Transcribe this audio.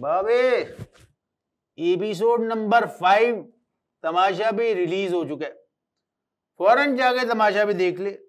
बाबे episode number five तमाशा भी release हो चुका है फौरन जाके तमाशा भी देख ले